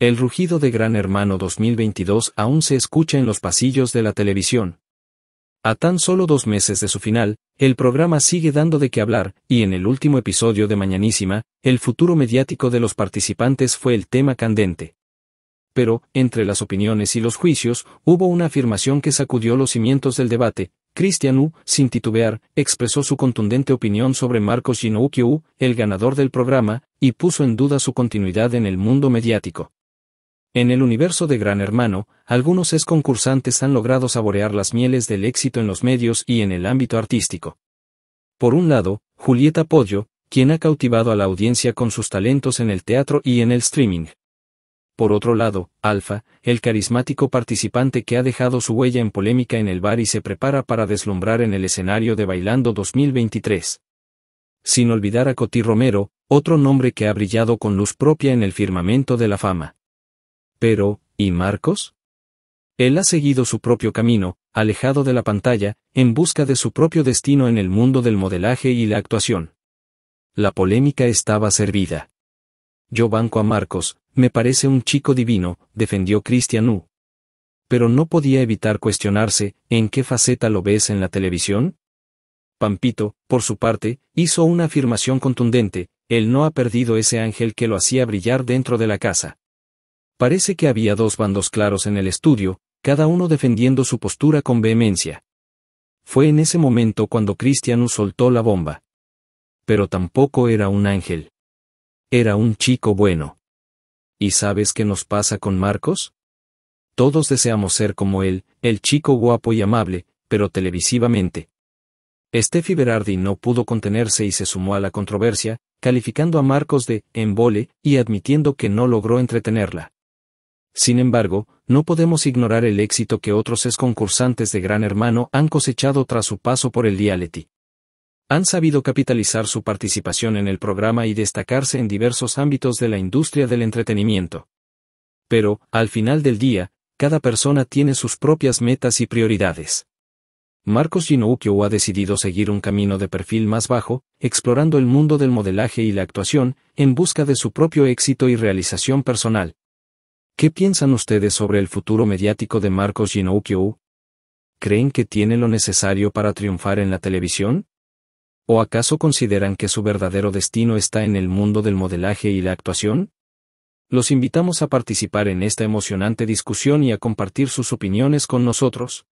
El rugido de Gran Hermano 2022 aún se escucha en los pasillos de la televisión. A tan solo dos meses de su final, el programa sigue dando de qué hablar, y en el último episodio de Mañanísima, el futuro mediático de los participantes fue el tema candente. Pero, entre las opiniones y los juicios, hubo una afirmación que sacudió los cimientos del debate. Christian U, sin titubear, expresó su contundente opinión sobre Marcos Ginoukyou, el ganador del programa, y puso en duda su continuidad en el mundo mediático. En el universo de Gran Hermano, algunos ex concursantes han logrado saborear las mieles del éxito en los medios y en el ámbito artístico. Por un lado, Julieta Pollo, quien ha cautivado a la audiencia con sus talentos en el teatro y en el streaming. Por otro lado, Alfa, el carismático participante que ha dejado su huella en polémica en el bar y se prepara para deslumbrar en el escenario de Bailando 2023. Sin olvidar a Coti Romero, otro nombre que ha brillado con luz propia en el firmamento de la fama. Pero, ¿y Marcos? Él ha seguido su propio camino, alejado de la pantalla, en busca de su propio destino en el mundo del modelaje y la actuación. La polémica estaba servida. Yo banco a Marcos, me parece un chico divino, defendió Cristianú. Pero no podía evitar cuestionarse, ¿en qué faceta lo ves en la televisión? Pampito, por su parte, hizo una afirmación contundente, él no ha perdido ese ángel que lo hacía brillar dentro de la casa. Parece que había dos bandos claros en el estudio, cada uno defendiendo su postura con vehemencia. Fue en ese momento cuando Cristianus soltó la bomba. Pero tampoco era un ángel. Era un chico bueno. ¿Y sabes qué nos pasa con Marcos? Todos deseamos ser como él, el chico guapo y amable, pero televisivamente. Steffi Berardi no pudo contenerse y se sumó a la controversia, calificando a Marcos de embole y admitiendo que no logró entretenerla. Sin embargo, no podemos ignorar el éxito que otros ex concursantes de Gran Hermano han cosechado tras su paso por el reality. Han sabido capitalizar su participación en el programa y destacarse en diversos ámbitos de la industria del entretenimiento. Pero, al final del día, cada persona tiene sus propias metas y prioridades. Marcos Ginoukio ha decidido seguir un camino de perfil más bajo, explorando el mundo del modelaje y la actuación, en busca de su propio éxito y realización personal. ¿Qué piensan ustedes sobre el futuro mediático de Marcos Ginocchio? ¿Creen que tiene lo necesario para triunfar en la televisión? ¿O acaso consideran que su verdadero destino está en el mundo del modelaje y la actuación? Los invitamos a participar en esta emocionante discusión y a compartir sus opiniones con nosotros.